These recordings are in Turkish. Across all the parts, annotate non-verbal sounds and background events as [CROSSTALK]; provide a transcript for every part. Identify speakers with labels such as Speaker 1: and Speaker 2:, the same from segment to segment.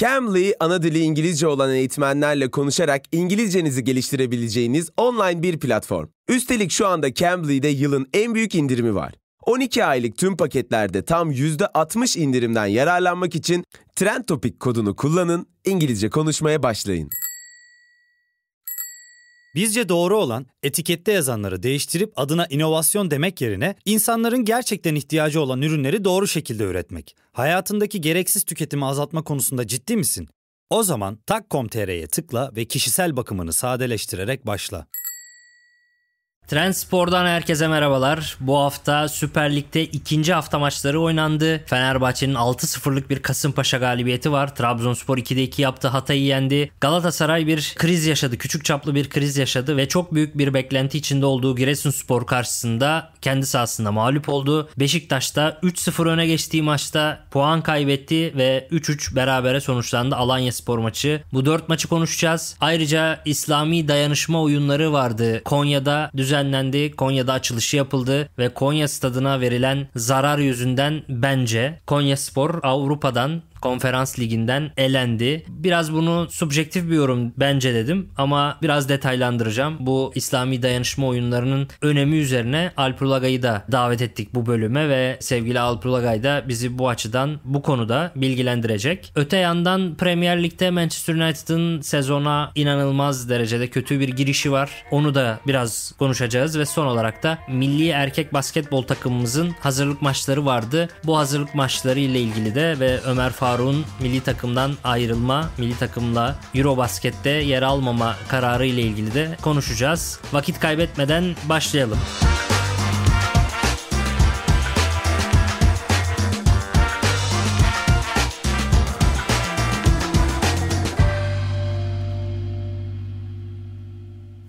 Speaker 1: Cambly, ana dili İngilizce olan eğitmenlerle konuşarak İngilizcenizi geliştirebileceğiniz online bir platform. Üstelik şu anda Cambly'de yılın en büyük indirimi var. 12 aylık tüm paketlerde tam %60 indirimden yararlanmak için Trend Topic kodunu
Speaker 2: kullanın, İngilizce konuşmaya başlayın. Bizce doğru olan etikette yazanları değiştirip adına inovasyon demek yerine insanların gerçekten ihtiyacı olan ürünleri doğru şekilde üretmek. Hayatındaki gereksiz tüketimi azaltma konusunda ciddi misin? O zaman tak.com.tr'ye tıkla ve kişisel bakımını sadeleştirerek başla. Trendspor'dan
Speaker 3: herkese merhabalar. Bu hafta Süper Lig'de ikinci hafta maçları oynandı. Fenerbahçe'nin 6-0'lık bir Kasımpaşa galibiyeti var. Trabzonspor 2'de 2 yaptı. Hatay'ı yendi. Galatasaray bir kriz yaşadı. Küçük çaplı bir kriz yaşadı ve çok büyük bir beklenti içinde olduğu Giresunspor karşısında kendi sahasında mağlup oldu. Beşiktaş'ta 3-0 öne geçtiği maçta puan kaybetti ve 3-3 berabere sonuçlandı Alanya Spor maçı. Bu 4 maçı konuşacağız. Ayrıca İslami dayanışma oyunları vardı. Konya'da düzen düzenlendi, Konya'da açılışı yapıldı ve Konya stadına verilen zarar yüzünden bence Konya Spor Avrupa'dan konferans liginden elendi. Biraz bunu subjektif bir yorum bence dedim ama biraz detaylandıracağım. Bu İslami dayanışma oyunlarının önemi üzerine Alp Ulagay'ı da davet ettik bu bölüme ve sevgili Alp Ulagay da bizi bu açıdan bu konuda bilgilendirecek. Öte yandan Premier Lig'de Manchester United'ın sezona inanılmaz derecede kötü bir girişi var. Onu da biraz konuşacağız ve son olarak da milli erkek basketbol takımımızın hazırlık maçları vardı. Bu hazırlık maçları ile ilgili de ve Ömer Faruk Karun milli takımdan ayrılma, milli takımla Eurobasket'te yer almama kararı ile ilgili de konuşacağız. Vakit kaybetmeden başlayalım. Müzik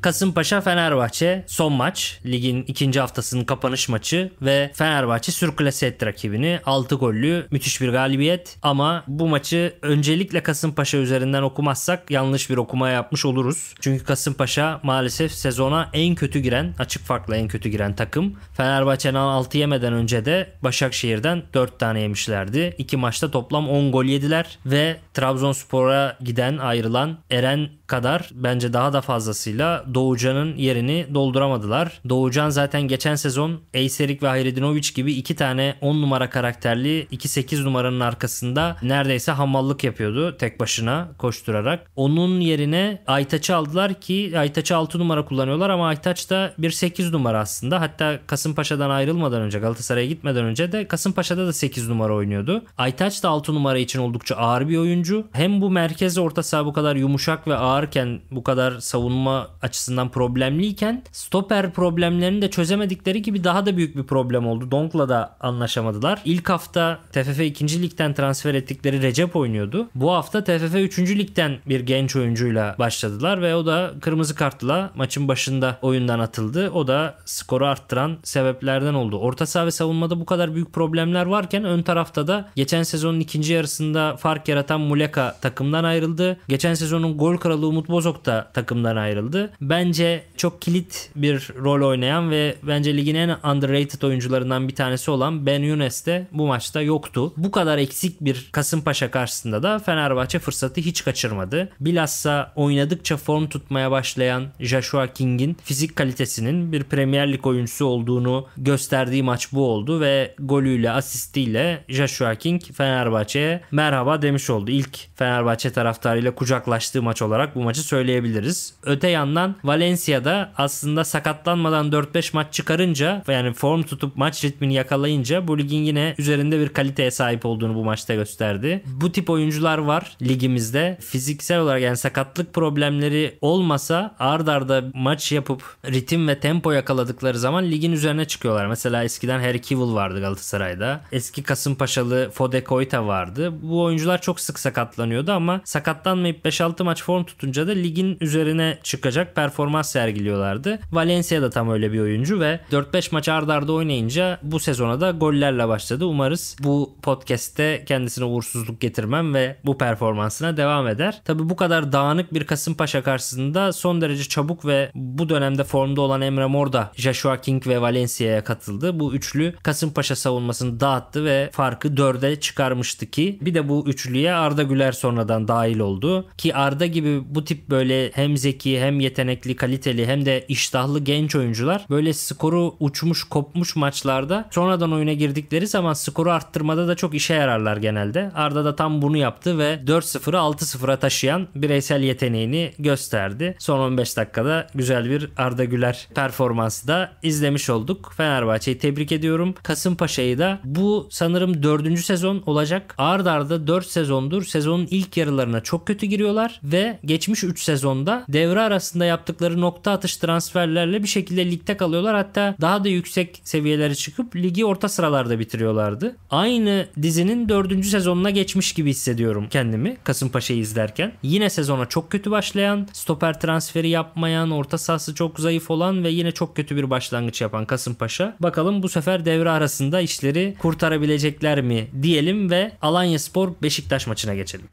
Speaker 3: Kasımpaşa Fenerbahçe son maç. Ligin ikinci haftasının kapanış maçı ve Fenerbahçe sürklase etti rakibini. 6 gollü müthiş bir galibiyet ama bu maçı öncelikle Kasımpaşa üzerinden okumazsak yanlış bir okuma yapmış oluruz. Çünkü Kasımpaşa maalesef sezona en kötü giren, açık farkla en kötü giren takım. Fenerbahçe'nin 6 yemeden önce de Başakşehir'den 4 tane yemişlerdi. 2 maçta toplam 10 gol yediler ve Trabzonspor'a giden ayrılan Eren kadar bence daha da fazlasıyla Doğucan'ın yerini dolduramadılar. Doğucan zaten geçen sezon Eyserik ve Hayredinovic gibi iki tane 10 numara karakterli 2-8 numaranın arkasında neredeyse hamallık yapıyordu tek başına koşturarak. Onun yerine Aytaç'ı aldılar ki Aytaç'ı 6 numara kullanıyorlar ama Aytaç da bir 8 numara aslında. Hatta Kasımpaşa'dan ayrılmadan önce Galatasaray'a gitmeden önce de Kasımpaşa'da da 8 numara oynuyordu. Aytaç da 6 numara için oldukça ağır bir oyuncu. Hem bu merkez orta saha bu kadar yumuşak ve ağır varken bu kadar savunma açısından problemliyken stoper problemlerini de çözemedikleri gibi daha da büyük bir problem oldu. Donk'la da anlaşamadılar. İlk hafta TFF 2. ligden transfer ettikleri Recep oynuyordu. Bu hafta TFF 3. ligden bir genç oyuncuyla başladılar ve o da kırmızı kartla maçın başında oyundan atıldı. O da skoru arttıran sebeplerden oldu. Orta saha ve savunmada bu kadar büyük problemler varken ön tarafta da geçen sezonun ikinci yarısında fark yaratan Muleka takımdan ayrıldı. Geçen sezonun gol kralı Umut Bozok da takımdan ayrıldı. Bence çok kilit bir rol oynayan ve bence ligin en underrated oyuncularından bir tanesi olan Ben Younes de bu maçta yoktu. Bu kadar eksik bir Kasımpaşa karşısında da Fenerbahçe fırsatı hiç kaçırmadı. Bilhassa oynadıkça form tutmaya başlayan Joshua King'in fizik kalitesinin bir Premier Lig oyuncusu olduğunu gösterdiği maç bu oldu ve golüyle asistiyle Joshua King Fenerbahçe'ye merhaba demiş oldu. İlk Fenerbahçe taraftarıyla kucaklaştığı maç olarak bu bu maçı söyleyebiliriz. Öte yandan Valencia'da aslında sakatlanmadan 4-5 maç çıkarınca yani form tutup maç ritmini yakalayınca bu ligin yine üzerinde bir kaliteye sahip olduğunu bu maçta gösterdi. Bu tip oyuncular var ligimizde. Fiziksel olarak yani sakatlık problemleri olmasa ard arda maç yapıp ritim ve tempo yakaladıkları zaman ligin üzerine çıkıyorlar. Mesela eskiden Harry Kivil vardı Galatasaray'da. Eski Kasımpaşalı Fode Koita vardı. Bu oyuncular çok sık sakatlanıyordu ama sakatlanmayıp 5-6 maç form tutup tutunca da ligin üzerine çıkacak performans sergiliyorlardı. Valencia da tam öyle bir oyuncu ve 4-5 maç ardarda arda oynayınca bu sezona da gollerle başladı. Umarız bu podcast'te kendisine uğursuzluk getirmem ve bu performansına devam eder. Tabi bu kadar dağınık bir Kasımpaşa karşısında son derece çabuk ve bu dönemde formda olan Emre Mor da Joshua King ve Valencia'ya katıldı. Bu üçlü Kasımpaşa savunmasını dağıttı ve farkı dörde çıkarmıştı ki bir de bu üçlüye Arda Güler sonradan dahil oldu. Ki Arda gibi bu tip böyle hem zeki hem yetenekli kaliteli hem de iştahlı genç oyuncular böyle skoru uçmuş kopmuş maçlarda sonradan oyuna girdikleri zaman skoru arttırmada da çok işe yararlar genelde. Arda da tam bunu yaptı ve 4-0'ı 6-0'a taşıyan bireysel yeteneğini gösterdi. Son 15 dakikada güzel bir Arda Güler performansı da izlemiş olduk. Fenerbahçe'yi tebrik ediyorum. Kasımpaşa'yı da bu sanırım 4. sezon olacak. Arda arda 4 sezondur sezonun ilk yarılarına çok kötü giriyorlar ve geç geçmiş 3 sezonda devre arasında yaptıkları nokta atış transferlerle bir şekilde ligde kalıyorlar. Hatta daha da yüksek seviyelere çıkıp ligi orta sıralarda bitiriyorlardı. Aynı dizinin 4. sezonuna geçmiş gibi hissediyorum kendimi Kasımpaşa'yı izlerken. Yine sezona çok kötü başlayan, stoper transferi yapmayan, orta sahası çok zayıf olan ve yine çok kötü bir başlangıç yapan Kasımpaşa. Bakalım bu sefer devre arasında işleri kurtarabilecekler mi diyelim ve Alanya Spor Beşiktaş maçına geçelim.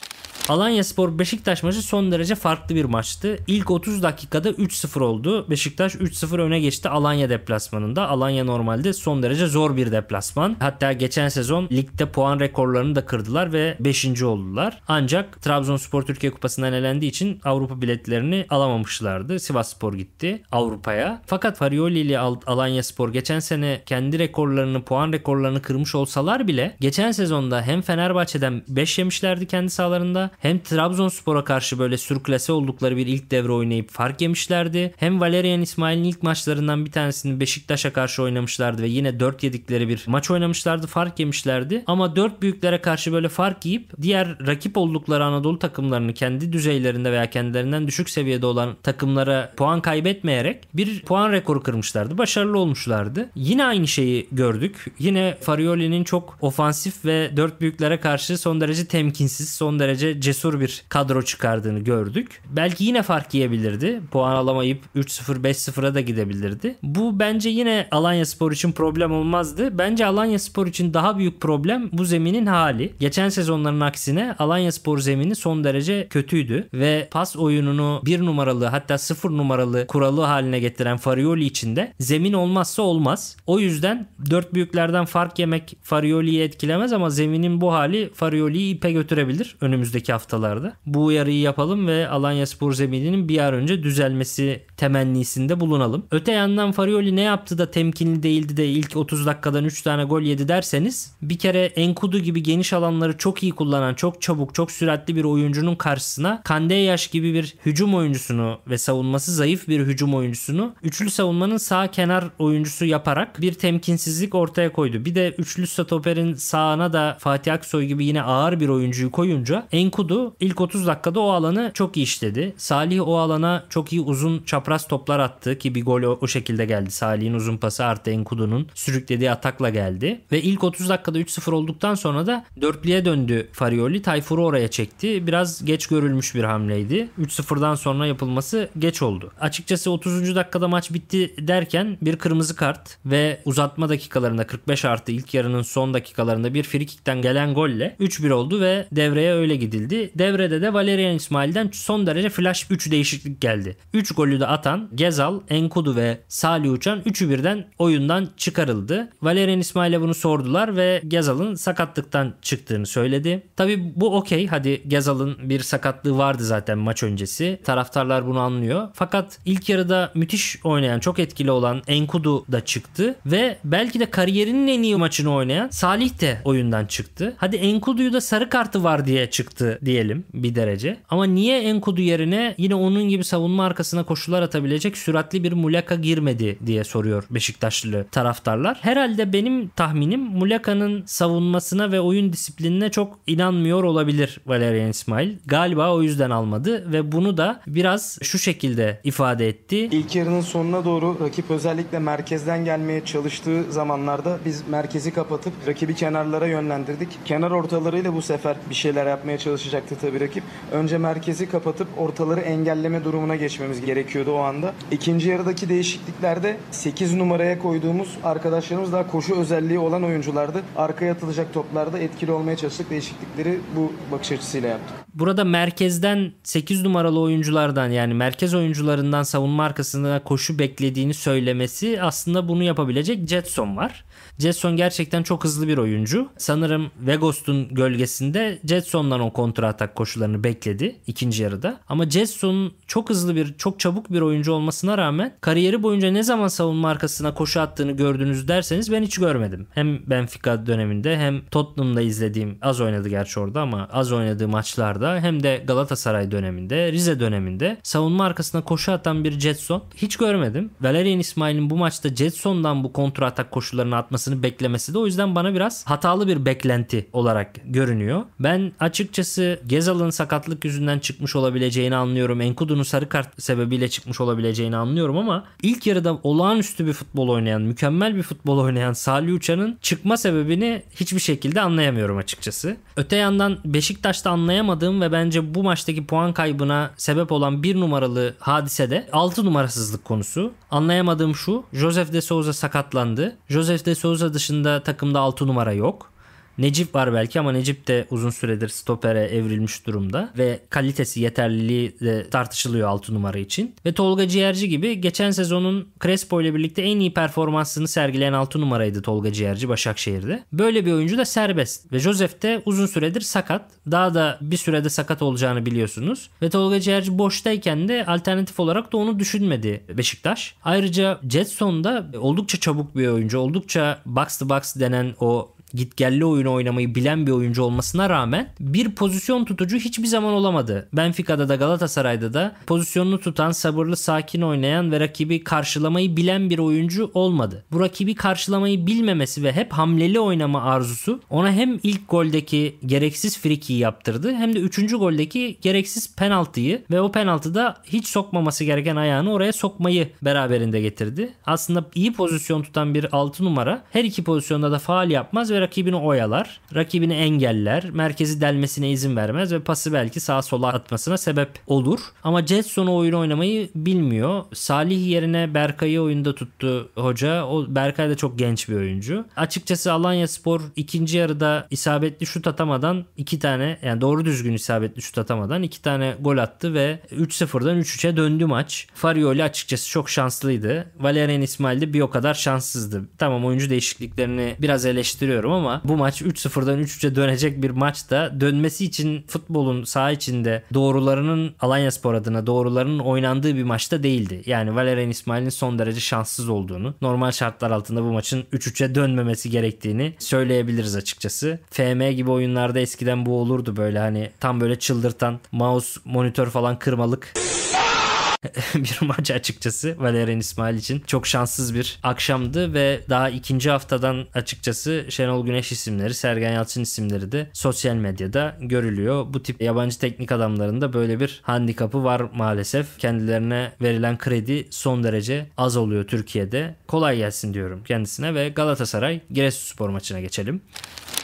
Speaker 3: Alanya Spor Beşiktaş maçı son derece farklı bir maçtı. İlk 30 dakikada 3-0 oldu. Beşiktaş 3-0 öne geçti Alanya deplasmanında. Alanya normalde son derece zor bir deplasman. Hatta geçen sezon ligde puan rekorlarını da kırdılar ve 5. oldular. Ancak Trabzonspor Türkiye Kupası'ndan elendiği için Avrupa biletlerini alamamışlardı. Sivas Spor gitti Avrupa'ya. Fakat Farioli ile Alanya Spor geçen sene kendi rekorlarını, puan rekorlarını kırmış olsalar bile geçen sezonda hem Fenerbahçe'den 5 yemişlerdi kendi sahalarında hem Trabzonspor'a karşı böyle sürük klase oldukları bir ilk devre oynayıp fark yemişlerdi. Hem Valerian İsmail'in ilk maçlarından bir tanesini Beşiktaş'a karşı oynamışlardı ve yine 4 yedikleri bir maç oynamışlardı. Fark yemişlerdi. Ama 4 büyüklere karşı böyle fark yiyip diğer rakip oldukları Anadolu takımlarını kendi düzeylerinde veya kendilerinden düşük seviyede olan takımlara puan kaybetmeyerek bir puan rekoru kırmışlardı. Başarılı olmuşlardı. Yine aynı şeyi gördük. Yine Farioli'nin çok ofansif ve 4 büyüklere karşı son derece temkinsiz, son derece cesur bir kadro çıkardığını gördük gördük. Belki yine fark yiyebilirdi. Puan alamayıp 3-0 5-0'a da gidebilirdi. Bu bence yine Alanya Spor için problem olmazdı. Bence Alanya Spor için daha büyük problem bu zeminin hali. Geçen sezonların aksine Alanya Spor zemini son derece kötüydü ve pas oyununu bir numaralı hatta sıfır numaralı kuralı haline getiren Farioli için de zemin olmazsa olmaz. O yüzden dört büyüklerden fark yemek Farioli'yi etkilemez ama zeminin bu hali Farioli'yi ipe götürebilir önümüzdeki haftalarda. Bu uyarıyı yapalım ve Alanya Spor zemininin bir an önce düzelmesi temennisinde bulunalım. Öte yandan Farioli ne yaptı da temkinli değildi de ilk 30 dakikadan 3 tane gol yedi derseniz bir kere Enkudu gibi geniş alanları çok iyi kullanan çok çabuk çok süratli bir oyuncunun karşısına Kandeyaş gibi bir hücum oyuncusunu ve savunması zayıf bir hücum oyuncusunu üçlü savunmanın sağ kenar oyuncusu yaparak bir temkinsizlik ortaya koydu. Bir de üçlü stoperin sağına da Fatih Aksoy gibi yine ağır bir oyuncuyu koyunca Enkudu ilk 30 dakikada o alanı çok iyi işledi. Salih o alana çok iyi uzun çapraz toplar attı ki bir gol o, o şekilde geldi. Salih'in uzun pası artı Enkudu'nun sürüklediği atakla geldi. Ve ilk 30 dakikada 3-0 olduktan sonra da dörtlüye döndü Farioli. Tayfur'u oraya çekti. Biraz geç görülmüş bir hamleydi. 3-0'dan sonra yapılması geç oldu. Açıkçası 30. dakikada maç bitti derken bir kırmızı kart ve uzatma dakikalarında 45 artı ilk yarının son dakikalarında bir frikikten gelen golle 3-1 oldu ve devreye öyle gidildi. Devrede de Valerian İsmail'den son derece flash 3 değişiklik geldi. 3 golü de atan Gezal, Enkudu ve Salih Uçan 3'ü birden oyundan çıkarıldı. Valerian İsmail'e bunu sordular ve Gezal'ın sakatlıktan çıktığını söyledi. Tabi bu okey hadi Gezal'ın bir sakatlığı vardı zaten maç öncesi. Taraftarlar bunu anlıyor. Fakat ilk yarıda müthiş oynayan çok etkili olan Enkudu da çıktı ve belki de kariyerinin en iyi maçını oynayan Salih de oyundan çıktı. Hadi Enkudu'yu da sarı kartı var diye çıktı diyelim bir derece. Ama niye Enkudu yerine yine onun gibi savunma arkasına koşular atabilecek süratli bir Muleka girmedi diye soruyor Beşiktaşlı taraftarlar. Herhalde benim tahminim mulakanın savunmasına ve oyun disiplinine çok inanmıyor olabilir Valerian İsmail. Galiba o yüzden almadı ve bunu da biraz şu şekilde ifade etti. İlk yarının sonuna doğru rakip özellikle merkezden gelmeye çalıştığı zamanlarda biz merkezi kapatıp rakibi
Speaker 1: kenarlara yönlendirdik. Kenar ortalarıyla bu sefer bir şeyler yapmaya çalışacaktı tabii rakip. Önce merkezi kapatıp kapatıp ortaları engelleme durumuna geçmemiz gerekiyordu o anda. İkinci yarıdaki değişikliklerde 8 numaraya koyduğumuz arkadaşlarımız daha koşu özelliği olan oyunculardı. Arkaya atılacak toplarda etkili olmaya çalıştık. Değişiklikleri bu bakış açısıyla yaptık.
Speaker 3: Burada merkezden 8 numaralı oyunculardan yani merkez oyuncularından savunma arkasına koşu beklediğini söylemesi aslında bunu yapabilecek Jetson var. Jetson gerçekten çok hızlı bir oyuncu. Sanırım Vegos'un gölgesinde Jetson'dan o kontra atak koşularını bekledi ikinci yarı yarıda. Ama Jetson'un çok hızlı bir, çok çabuk bir oyuncu olmasına rağmen kariyeri boyunca ne zaman savunma arkasına koşu attığını gördünüz derseniz ben hiç görmedim. Hem Benfica döneminde hem Tottenham'da izlediğim az oynadı gerçi orada ama az oynadığı maçlarda hem de Galatasaray döneminde, Rize döneminde savunma arkasına koşu atan bir Jetson hiç görmedim. Valerian İsmail'in bu maçta Jetson'dan bu kontra atak koşularını atmasını beklemesi de o yüzden bana biraz hatalı bir beklenti olarak görünüyor. Ben açıkçası Gezal'ın sakatlık yüzünden çıkmış olabileceğini anlıyorum. Enkudu'nun sarı kart sebebiyle çıkmış olabileceğini anlıyorum ama ilk yarıda olağanüstü bir futbol oynayan, mükemmel bir futbol oynayan Salih Uçan'ın çıkma sebebini hiçbir şekilde anlayamıyorum açıkçası. Öte yandan Beşiktaş'ta anlayamadığım ve bence bu maçtaki puan kaybına sebep olan bir numaralı hadise de 6 numarasızlık konusu. Anlayamadığım şu, Joseph de Souza sakatlandı. Joseph de Souza dışında takımda 6 numara yok. Necip var belki ama Necip de uzun süredir stopere evrilmiş durumda ve kalitesi yeterliliği de tartışılıyor 6 numara için. Ve Tolga Ciğerci gibi geçen sezonun Crespo ile birlikte en iyi performansını sergileyen 6 numaraydı Tolga Ciğerci Başakşehir'de. Böyle bir oyuncu da serbest ve Josef de uzun süredir sakat. Daha da bir sürede sakat olacağını biliyorsunuz. Ve Tolga Ciğerci boştayken de alternatif olarak da onu düşünmedi Beşiktaş. Ayrıca Jetson da oldukça çabuk bir oyuncu. Oldukça box to box denen o gitgelli oyunu oynamayı bilen bir oyuncu olmasına rağmen bir pozisyon tutucu hiçbir zaman olamadı. Benfica'da da Galatasaray'da da pozisyonunu tutan, sabırlı, sakin oynayan ve rakibi karşılamayı bilen bir oyuncu olmadı. Bu rakibi karşılamayı bilmemesi ve hep hamleli oynama arzusu ona hem ilk goldeki gereksiz frikiyi yaptırdı hem de 3. goldeki gereksiz penaltıyı ve o penaltıda hiç sokmaması gereken ayağını oraya sokmayı beraberinde getirdi. Aslında iyi pozisyon tutan bir 6 numara her iki pozisyonda da faal yapmaz ve rakibini oyalar. Rakibini engeller. Merkezi delmesine izin vermez ve pası belki sağa sola atmasına sebep olur. Ama Jetson oyunu oynamayı bilmiyor. Salih yerine Berkay'ı oyunda tuttu hoca. O Berkay da çok genç bir oyuncu. Açıkçası Alanya Spor ikinci yarıda isabetli şut atamadan iki tane yani doğru düzgün isabetli şut atamadan iki tane gol attı ve 3-0'dan 3-3'e döndü maç. Farioli açıkçası çok şanslıydı. Valerian İsmail de bir o kadar şanssızdı. Tamam oyuncu değişikliklerini biraz eleştiriyorum bilmiyorum ama bu maç 3-0'dan 3-3'e dönecek bir maçta dönmesi için futbolun saha içinde doğrularının Alanya Spor adına doğrularının oynandığı bir maçta değildi. Yani Valerian İsmail'in son derece şanssız olduğunu, normal şartlar altında bu maçın 3-3'e dönmemesi gerektiğini söyleyebiliriz açıkçası. FM gibi oyunlarda eskiden bu olurdu böyle hani tam böyle çıldırtan mouse monitör falan kırmalık [LAUGHS] bir maç açıkçası Valerian İsmail için. Çok şanssız bir akşamdı ve daha ikinci haftadan açıkçası Şenol Güneş isimleri, Sergen Yalçın isimleri de sosyal medyada görülüyor. Bu tip yabancı teknik adamlarında böyle bir handikapı var maalesef. Kendilerine verilen kredi son derece az oluyor Türkiye'de. Kolay gelsin diyorum kendisine ve Galatasaray Giresunspor maçına geçelim.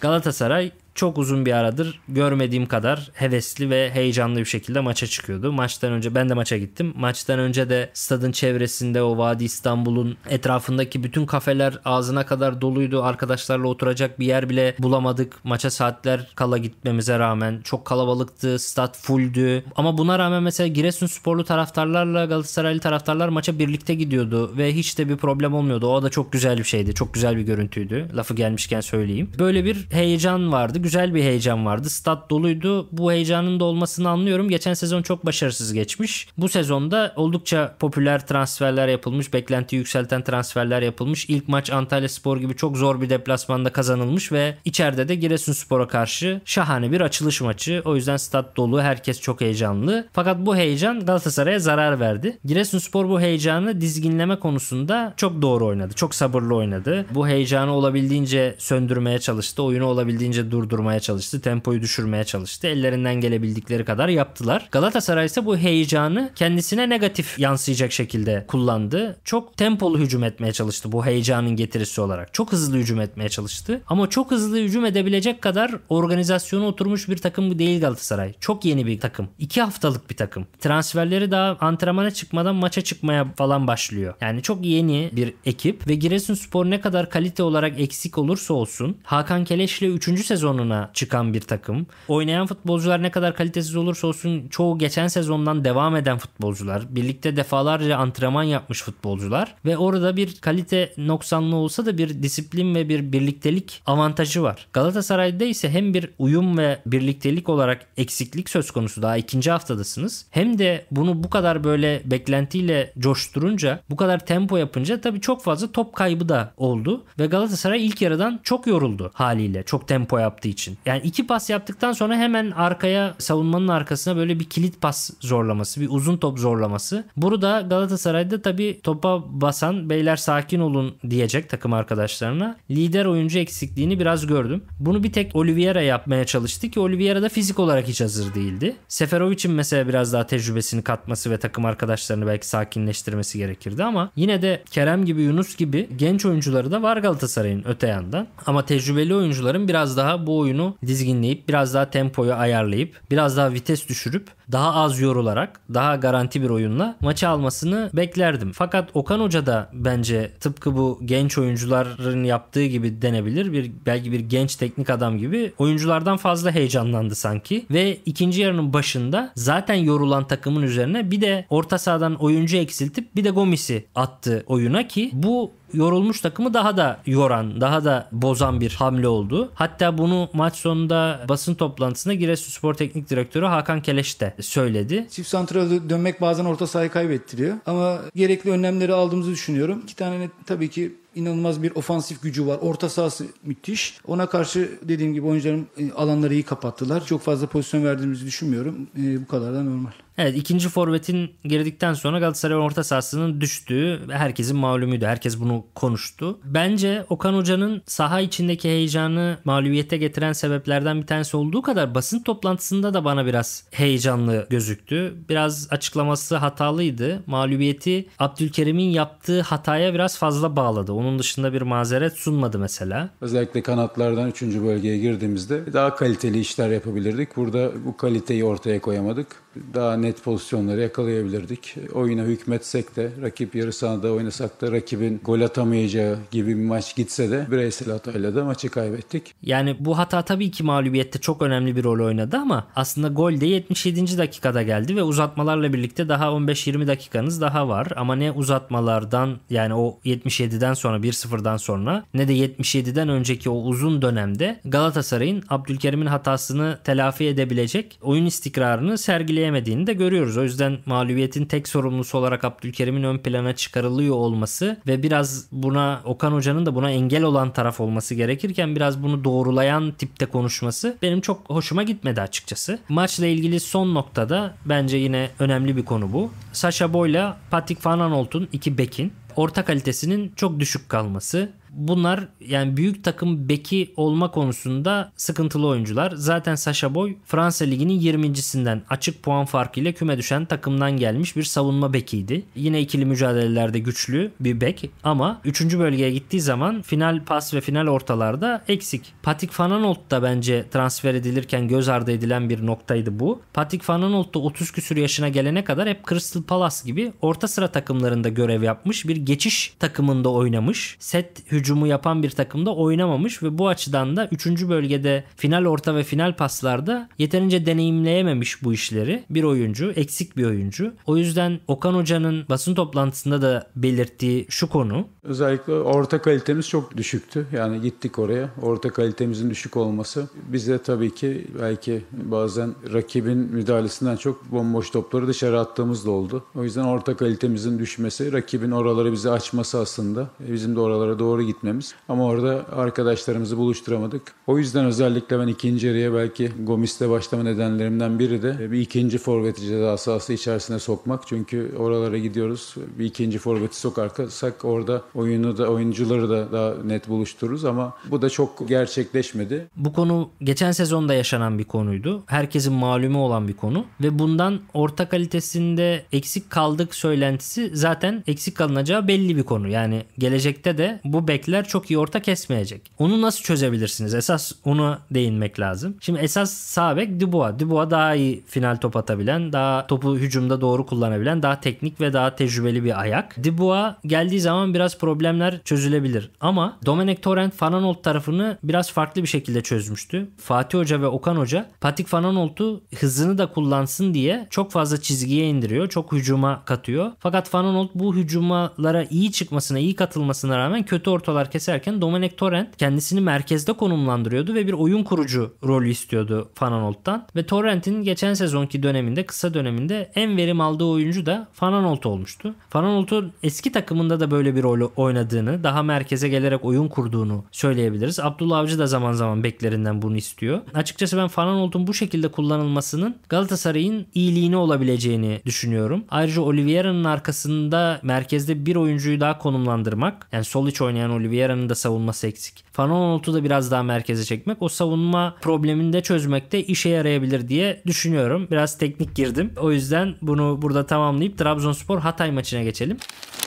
Speaker 3: Galatasaray çok uzun bir aradır görmediğim kadar hevesli ve heyecanlı bir şekilde maça çıkıyordu. Maçtan önce ben de maça gittim. Maçtan önce de stadın çevresinde o Vadi İstanbul'un etrafındaki bütün kafeler ağzına kadar doluydu. Arkadaşlarla oturacak bir yer bile bulamadık. Maça saatler kala gitmemize rağmen çok kalabalıktı. Stad fulldü. Ama buna rağmen mesela Giresun sporlu taraftarlarla Galatasaraylı taraftarlar maça birlikte gidiyordu ve hiç de bir problem olmuyordu. O da çok güzel bir şeydi. Çok güzel bir görüntüydü. Lafı gelmişken söyleyeyim. Böyle bir heyecan vardı güzel bir heyecan vardı. Stat doluydu. Bu heyecanın da olmasını anlıyorum. Geçen sezon çok başarısız geçmiş. Bu sezonda oldukça popüler transferler yapılmış. Beklenti yükselten transferler yapılmış. İlk maç Antalya Spor gibi çok zor bir deplasmanda kazanılmış ve içeride de Giresunspor'a karşı şahane bir açılış maçı. O yüzden stat dolu. Herkes çok heyecanlı. Fakat bu heyecan Galatasaray'a zarar verdi. Giresunspor bu heyecanı dizginleme konusunda çok doğru oynadı. Çok sabırlı oynadı. Bu heyecanı olabildiğince söndürmeye çalıştı. Oyunu olabildiğince durdu durdurmaya çalıştı. Tempoyu düşürmeye çalıştı. Ellerinden gelebildikleri kadar yaptılar. Galatasaray ise bu heyecanı kendisine negatif yansıyacak şekilde kullandı. Çok tempolu hücum etmeye çalıştı bu heyecanın getirisi olarak. Çok hızlı hücum etmeye çalıştı. Ama çok hızlı hücum edebilecek kadar organizasyonu oturmuş bir takım değil Galatasaray. Çok yeni bir takım. İki haftalık bir takım. Transferleri daha antrenmana çıkmadan maça çıkmaya falan başlıyor. Yani çok yeni bir ekip ve Giresunspor ne kadar kalite olarak eksik olursa olsun Hakan Keleş'le 3. sezonun sezonuna çıkan bir takım. Oynayan futbolcular ne kadar kalitesiz olursa olsun çoğu geçen sezondan devam eden futbolcular. Birlikte defalarca antrenman yapmış futbolcular ve orada bir kalite noksanlığı olsa da bir disiplin ve bir birliktelik avantajı var. Galatasaray'da ise hem bir uyum ve birliktelik olarak eksiklik söz konusu daha ikinci haftadasınız. Hem de bunu bu kadar böyle beklentiyle coşturunca bu kadar tempo yapınca tabii çok fazla top kaybı da oldu ve Galatasaray ilk yarıdan çok yoruldu haliyle çok tempo yaptığı için. Yani iki pas yaptıktan sonra hemen arkaya savunmanın arkasına böyle bir kilit pas zorlaması, bir uzun top zorlaması. Burada Galatasaray'da tabii topa basan beyler sakin olun diyecek takım arkadaşlarına. Lider oyuncu eksikliğini biraz gördüm. Bunu bir tek Oliveira yapmaya çalıştı ki Oliveira da fizik olarak hiç hazır değildi. Seferovic'in mesela biraz daha tecrübesini katması ve takım arkadaşlarını belki sakinleştirmesi gerekirdi ama yine de Kerem gibi Yunus gibi genç oyuncuları da var Galatasaray'ın öte yandan. Ama tecrübeli oyuncuların biraz daha bu oyunu dizginleyip biraz daha tempoyu ayarlayıp biraz daha vites düşürüp daha az yorularak daha garanti bir oyunla maçı almasını beklerdim. Fakat Okan Hoca da bence tıpkı bu genç oyuncuların yaptığı gibi denebilir. Bir belki bir genç teknik adam gibi oyunculardan fazla heyecanlandı sanki ve ikinci yarının başında zaten yorulan takımın üzerine bir de orta sahadan oyuncu eksiltip bir de Gomis'i attı oyuna ki bu yorulmuş takımı daha da yoran, daha da bozan bir hamle oldu. Hatta bunu maç sonunda basın toplantısında Giresunspor Teknik Direktörü Hakan Keleş de söyledi.
Speaker 4: Çift santrale dönmek bazen orta sahayı kaybettiriyor ama gerekli önlemleri aldığımızı düşünüyorum. İki tane tabii ki inanılmaz bir ofansif gücü var. Orta sahası müthiş. Ona karşı dediğim gibi oyuncuların e, alanları iyi kapattılar. Çok fazla pozisyon verdiğimizi düşünmüyorum. E, bu kadar da
Speaker 3: normal. Evet ikinci forvetin girdikten sonra Galatasaray orta sahasının düştüğü herkesin malumuydu. Herkes bunu konuştu. Bence Okan Hoca'nın saha içindeki heyecanı mağlubiyete getiren sebeplerden bir tanesi olduğu kadar basın toplantısında da bana biraz heyecanlı gözüktü. Biraz açıklaması hatalıydı. Mağlubiyeti Abdülkerim'in yaptığı hataya biraz fazla bağladı. Onun dışında bir mazeret sunmadı mesela.
Speaker 4: Özellikle kanatlardan 3. bölgeye girdiğimizde daha kaliteli işler yapabilirdik. Burada bu kaliteyi ortaya koyamadık daha net pozisyonları yakalayabilirdik. Oyuna hükmetsek de rakip yarı sahada oynasak da rakibin gol atamayacağı gibi bir maç gitse de bireysel hatayla da maçı kaybettik.
Speaker 3: Yani bu hata tabii ki mağlubiyette çok önemli bir rol oynadı ama aslında gol de 77. dakikada geldi ve uzatmalarla birlikte daha 15-20 dakikanız daha var ama ne uzatmalardan yani o 77'den sonra 1-0'dan sonra ne de 77'den önceki o uzun dönemde Galatasaray'ın Abdülkerim'in hatasını telafi edebilecek oyun istikrarını sergileye engelleyemediğini de görüyoruz. O yüzden mağlubiyetin tek sorumlusu olarak Abdülkerim'in ön plana çıkarılıyor olması ve biraz buna Okan Hoca'nın da buna engel olan taraf olması gerekirken biraz bunu doğrulayan tipte konuşması benim çok hoşuma gitmedi açıkçası. Maçla ilgili son noktada bence yine önemli bir konu bu. Sasha Boy'la Patrick Van Aanholt'un iki bekin orta kalitesinin çok düşük kalması Bunlar yani büyük takım beki olma konusunda sıkıntılı oyuncular. Zaten Sasha Boy Fransa Ligi'nin 20.sinden açık puan farkıyla küme düşen takımdan gelmiş bir savunma bekiydi. Yine ikili mücadelelerde güçlü bir bek ama 3. bölgeye gittiği zaman final pas ve final ortalarda eksik. Patik Van da bence transfer edilirken göz ardı edilen bir noktaydı bu. Patik Van Anolt da 30 küsür yaşına gelene kadar hep Crystal Palace gibi orta sıra takımlarında görev yapmış bir geçiş takımında oynamış. Set hücum hücumu yapan bir takımda oynamamış ve bu açıdan da 3. bölgede final orta ve final paslarda yeterince deneyimleyememiş bu işleri bir oyuncu, eksik bir oyuncu. O yüzden Okan Hoca'nın basın toplantısında da belirttiği şu konu.
Speaker 4: Özellikle orta kalitemiz çok düşüktü. Yani gittik oraya. Orta kalitemizin düşük olması bize tabii ki belki bazen rakibin müdahalesinden çok bomboş topları dışarı attığımız da oldu. O yüzden orta kalitemizin düşmesi, rakibin oraları bizi açması aslında bizim de oralara doğru gitmemiz gitmemiz. Ama orada arkadaşlarımızı buluşturamadık. O yüzden özellikle ben ikinci yarıya belki Gomis'te başlama nedenlerimden biri de e, bir ikinci forveti ceza sahası içerisine sokmak. Çünkü oralara gidiyoruz. Bir ikinci forveti sokarsak orada oyunu da oyuncuları da daha net buluştururuz ama bu da çok gerçekleşmedi.
Speaker 3: Bu konu geçen sezonda yaşanan bir konuydu. Herkesin malumu olan bir konu ve bundan orta kalitesinde eksik kaldık söylentisi zaten eksik kalınacağı belli bir konu. Yani gelecekte de bu bek Türkiye'dekiler çok iyi orta kesmeyecek. Onu nasıl çözebilirsiniz? Esas ona değinmek lazım. Şimdi esas sağ bek Dubois. Dubois daha iyi final top atabilen, daha topu hücumda doğru kullanabilen, daha teknik ve daha tecrübeli bir ayak. Dubois geldiği zaman biraz problemler çözülebilir. Ama Dominic Torrent Fanonold tarafını biraz farklı bir şekilde çözmüştü. Fatih Hoca ve Okan Hoca patik Fanonold'u hızını da kullansın diye çok fazla çizgiye indiriyor. Çok hücuma katıyor. Fakat Fanonold bu hücumlara iyi çıkmasına, iyi katılmasına rağmen kötü orta noktalar keserken Dominic Torrent kendisini merkezde konumlandırıyordu ve bir oyun kurucu rolü istiyordu Fananolt'tan. Ve Torrent'in geçen sezonki döneminde kısa döneminde en verim aldığı oyuncu da Fananolt olmuştu. Fananolt'un eski takımında da böyle bir rol oynadığını, daha merkeze gelerek oyun kurduğunu söyleyebiliriz. Abdullah Avcı da zaman zaman beklerinden bunu istiyor. Açıkçası ben Fananolt'un bu şekilde kullanılmasının Galatasaray'ın iyiliğini olabileceğini düşünüyorum. Ayrıca Oliveira'nın arkasında merkezde bir oyuncuyu daha konumlandırmak, yani sol iç oynayan Oliveira'nın da savunması eksik. Fanon Fanonolt'u da biraz daha merkeze çekmek o savunma problemini de çözmekte işe yarayabilir diye düşünüyorum. Biraz teknik girdim. O yüzden bunu burada tamamlayıp Trabzonspor Hatay maçına geçelim.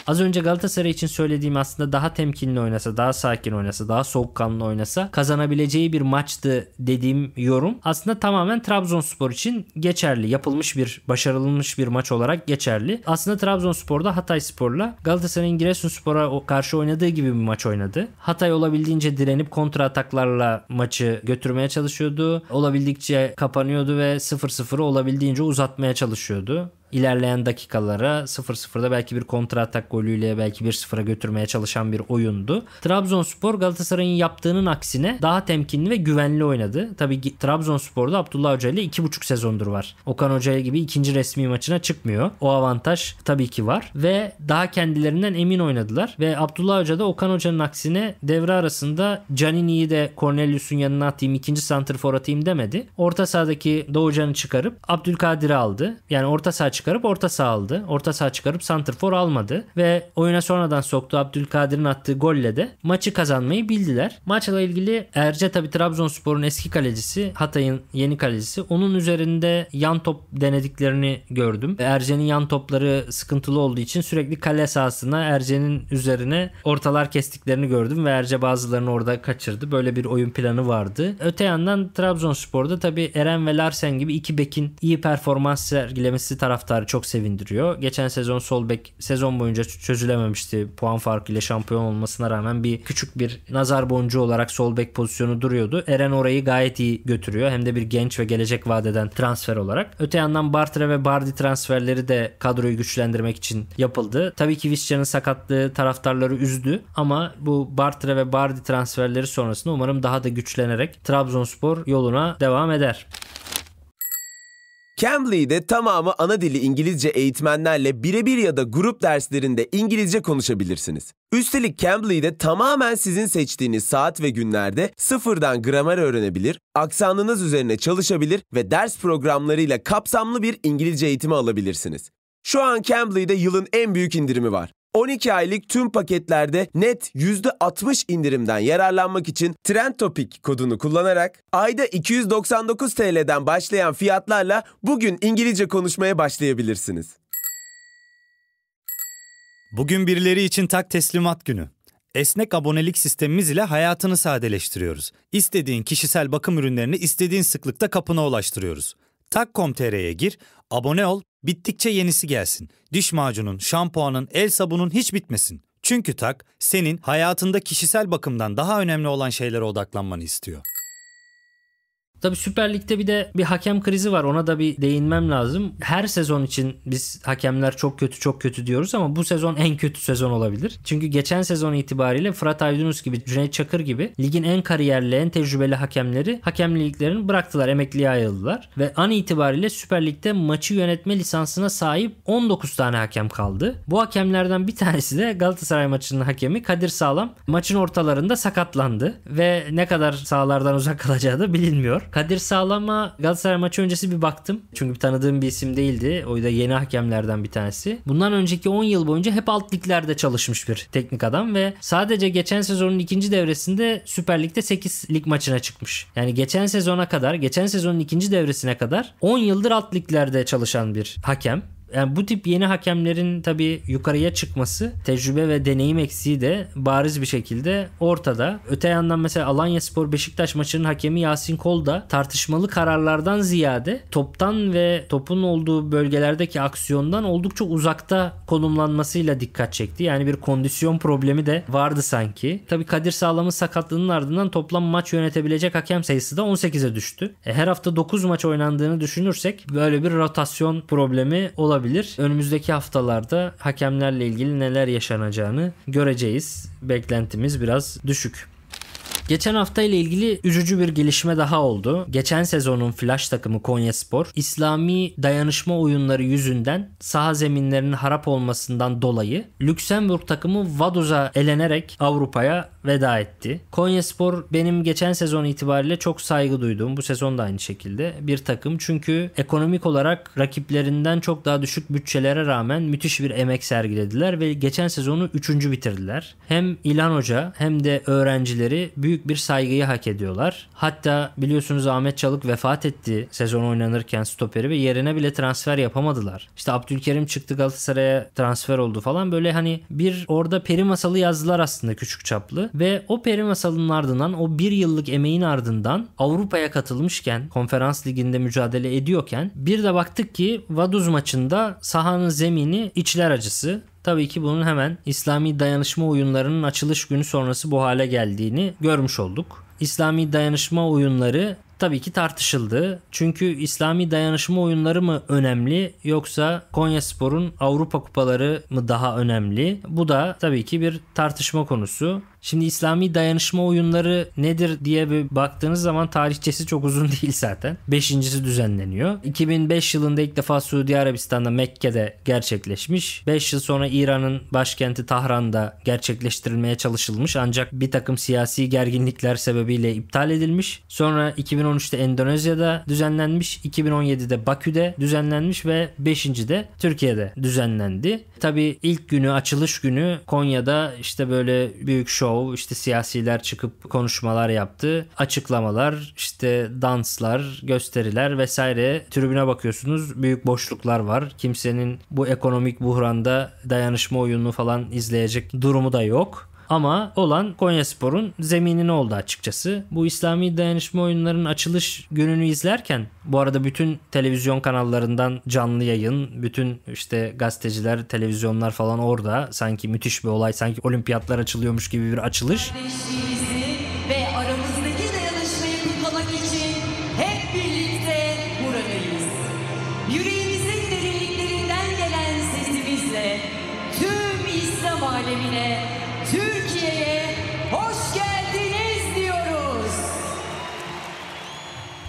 Speaker 3: Az önce Galatasaray için söylediğim aslında daha temkinli oynasa, daha sakin oynasa, daha soğukkanlı oynasa kazanabileceği bir maçtı dediğim yorum aslında tamamen Trabzonspor için geçerli. Yapılmış bir, başarılmış bir maç olarak geçerli. Aslında Trabzonspor'da Hatay Spor'la Galatasaray'ın Giresunspor'a karşı oynadığı gibi bir maç oynadı. Hatay olabildiğince direnip kontra ataklarla maçı götürmeye çalışıyordu. Olabildikçe kapanıyordu ve 0-0'ı olabildiğince uzatmaya çalışıyordu ilerleyen dakikalara 0-0'da belki bir kontra atak golüyle belki 1-0'a götürmeye çalışan bir oyundu. Trabzonspor Galatasaray'ın yaptığının aksine daha temkinli ve güvenli oynadı. Tabi Trabzonspor'da Abdullah Hoca ile 2,5 sezondur var. Okan Hoca gibi ikinci resmi maçına çıkmıyor. O avantaj tabii ki var ve daha kendilerinden emin oynadılar ve Abdullah Hoca da Okan Hoca'nın aksine devre arasında Canini'yi de Cornelius'un yanına atayım ikinci santrfor atayım demedi. Orta sahadaki Doğucan'ı çıkarıp Abdülkadir'i aldı. Yani orta saha çıkarıp orta saha aldı. Orta saha çıkarıp santrfor almadı ve oyuna sonradan soktu Abdülkadir'in attığı golle de maçı kazanmayı bildiler. Maçla ilgili Erce tabi Trabzonspor'un eski kalecisi Hatay'ın yeni kalecisi. Onun üzerinde yan top denediklerini gördüm. Erce'nin yan topları sıkıntılı olduğu için sürekli kale sahasına Erce'nin üzerine ortalar kestiklerini gördüm ve Erce bazılarını orada kaçırdı. Böyle bir oyun planı vardı. Öte yandan Trabzonspor'da tabi Eren ve Larsen gibi iki bekin iyi performans sergilemesi taraftar taraftarı çok sevindiriyor. Geçen sezon sol bek sezon boyunca çözülememişti. Puan farkıyla şampiyon olmasına rağmen bir küçük bir nazar boncuğu olarak sol bek pozisyonu duruyordu. Eren orayı gayet iyi götürüyor. Hem de bir genç ve gelecek vadeden transfer olarak. Öte yandan Bartra ve Bardi transferleri de kadroyu güçlendirmek için yapıldı. Tabii ki Visca'nın sakatlığı taraftarları üzdü ama bu Bartra ve Bardi transferleri sonrasında umarım daha da güçlenerek Trabzonspor yoluna devam eder.
Speaker 1: Cambly'de tamamı ana dili İngilizce eğitmenlerle birebir ya da grup derslerinde İngilizce konuşabilirsiniz. Üstelik Cambly'de tamamen sizin seçtiğiniz saat ve günlerde sıfırdan gramer öğrenebilir, aksanınız üzerine çalışabilir ve ders programlarıyla kapsamlı bir İngilizce eğitimi alabilirsiniz. Şu an Cambly'de yılın en büyük indirimi var. 12 aylık tüm paketlerde net %60 indirimden yararlanmak için Trendtopik kodunu kullanarak ayda 299 TL'den başlayan fiyatlarla bugün İngilizce konuşmaya
Speaker 2: başlayabilirsiniz. Bugün birileri için tak teslimat günü. Esnek abonelik sistemimiz ile hayatını sadeleştiriyoruz. İstediğin kişisel bakım ürünlerini istediğin sıklıkta kapına ulaştırıyoruz. Tak.com.tr'ye gir, abone ol, Bittikçe yenisi gelsin. Diş macunun, şampuanın, el sabunun hiç bitmesin. Çünkü tak senin hayatında kişisel bakımdan daha önemli olan şeylere odaklanmanı istiyor. Tabii Süper Lig'de bir de bir hakem krizi var. Ona da bir değinmem lazım. Her
Speaker 3: sezon için biz hakemler çok kötü çok kötü diyoruz ama bu sezon en kötü sezon olabilir. Çünkü geçen sezon itibariyle Fırat Aydınus gibi, Cüneyt Çakır gibi ligin en kariyerli, en tecrübeli hakemleri hakemliliklerini bıraktılar, emekliye ayrıldılar. Ve an itibariyle Süper Lig'de maçı yönetme lisansına sahip 19 tane hakem kaldı. Bu hakemlerden bir tanesi de Galatasaray maçının hakemi Kadir Sağlam. Maçın ortalarında sakatlandı ve ne kadar sahalardan uzak kalacağı da bilinmiyor. Kadir Sağlam'a Galatasaray maçı öncesi bir baktım. Çünkü bir tanıdığım bir isim değildi. O da yeni hakemlerden bir tanesi. Bundan önceki 10 yıl boyunca hep alt liglerde çalışmış bir teknik adam ve sadece geçen sezonun ikinci devresinde Süper Lig'de 8 lig maçına çıkmış. Yani geçen sezona kadar, geçen sezonun ikinci devresine kadar 10 yıldır alt liglerde çalışan bir hakem yani bu tip yeni hakemlerin tabii yukarıya çıkması tecrübe ve deneyim eksiği de bariz bir şekilde ortada. Öte yandan mesela Alanya Spor Beşiktaş maçının hakemi Yasin Kol da tartışmalı kararlardan ziyade toptan ve topun olduğu bölgelerdeki aksiyondan oldukça uzakta konumlanmasıyla dikkat çekti. Yani bir kondisyon problemi de vardı sanki. Tabii Kadir Sağlam'ın sakatlığının ardından toplam maç yönetebilecek hakem sayısı da 18'e düştü. E her hafta 9 maç oynandığını düşünürsek böyle bir rotasyon problemi olabilir olabilir. Önümüzdeki haftalarda hakemlerle ilgili neler yaşanacağını göreceğiz. Beklentimiz biraz düşük. Geçen hafta ile ilgili üzücü bir gelişme daha oldu. Geçen sezonun flash takımı Konyaspor, İslami dayanışma oyunları yüzünden saha zeminlerinin harap olmasından dolayı Lüksemburg takımı Vaduz'a elenerek Avrupa'ya veda etti. Konyaspor benim geçen sezon itibariyle çok saygı duyduğum, bu sezon da aynı şekilde bir takım. Çünkü ekonomik olarak rakiplerinden çok daha düşük bütçelere rağmen müthiş bir emek sergilediler ve geçen sezonu 3. bitirdiler. Hem İlhan Hoca hem de öğrencileri büyük büyük bir saygıyı hak ediyorlar. Hatta biliyorsunuz Ahmet Çalık vefat etti sezon oynanırken stoperi ve yerine bile transfer yapamadılar. İşte Abdülkerim çıktı Galatasaray'a transfer oldu falan böyle hani bir orada peri masalı yazdılar aslında küçük çaplı ve o peri masalının ardından o bir yıllık emeğin ardından Avrupa'ya katılmışken konferans liginde mücadele ediyorken bir de baktık ki Vaduz maçında sahanın zemini içler acısı. Tabii ki bunun hemen İslami dayanışma oyunlarının açılış günü sonrası bu hale geldiğini görmüş olduk. İslami dayanışma oyunları tabii ki tartışıldı. Çünkü İslami dayanışma oyunları mı önemli yoksa Konyaspor'un Avrupa kupaları mı daha önemli? Bu da tabii ki bir tartışma konusu. Şimdi İslami dayanışma oyunları nedir diye bir baktığınız zaman tarihçesi çok uzun [LAUGHS] değil zaten. Beşincisi düzenleniyor. 2005 yılında ilk defa Suudi Arabistan'da Mekke'de gerçekleşmiş. 5 yıl sonra İran'ın başkenti Tahran'da gerçekleştirilmeye çalışılmış ancak bir takım siyasi gerginlikler sebebiyle iptal edilmiş. Sonra 2010 2013'te Endonezya'da düzenlenmiş, 2017'de Bakü'de düzenlenmiş ve 5. de Türkiye'de düzenlendi. Tabii ilk günü, açılış günü Konya'da işte böyle büyük şov, işte siyasiler çıkıp konuşmalar yaptı. Açıklamalar, işte danslar, gösteriler vesaire. Tribüne bakıyorsunuz büyük boşluklar var. Kimsenin bu ekonomik buhranda dayanışma oyununu falan izleyecek durumu da yok. Ama olan Konyaspor'un zeminini oldu açıkçası. Bu İslami dayanışma oyunlarının açılış gününü izlerken bu arada bütün televizyon kanallarından canlı yayın, bütün işte gazeteciler, televizyonlar falan orada. Sanki müthiş bir olay, sanki olimpiyatlar açılıyormuş gibi bir açılış.
Speaker 2: Kardeşim.